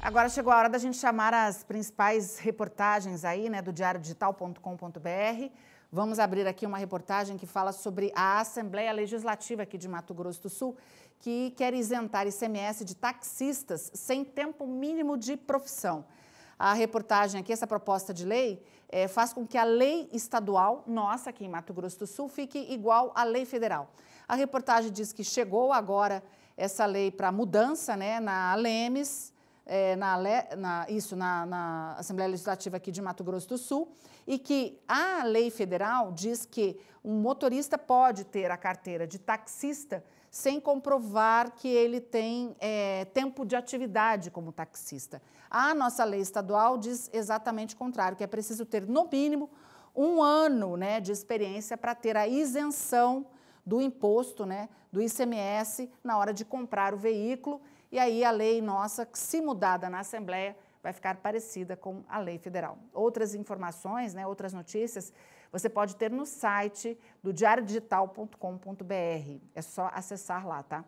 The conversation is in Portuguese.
Agora chegou a hora da gente chamar as principais reportagens aí, né, do diariodigital.com.br. Vamos abrir aqui uma reportagem que fala sobre a Assembleia Legislativa aqui de Mato Grosso do Sul, que quer isentar ICMS de taxistas sem tempo mínimo de profissão. A reportagem aqui, essa proposta de lei, é, faz com que a lei estadual nossa aqui em Mato Grosso do Sul fique igual à lei federal. A reportagem diz que chegou agora essa lei para mudança né, na Lemes é, na, na, isso, na, na Assembleia Legislativa aqui de Mato Grosso do Sul, e que a lei federal diz que um motorista pode ter a carteira de taxista sem comprovar que ele tem é, tempo de atividade como taxista. A nossa lei estadual diz exatamente o contrário, que é preciso ter, no mínimo, um ano né, de experiência para ter a isenção do imposto, né, do ICMS, na hora de comprar o veículo e aí a lei nossa, se mudada na Assembleia, vai ficar parecida com a lei federal. Outras informações, né, outras notícias, você pode ter no site do diariodigital.com.br. É só acessar lá, tá?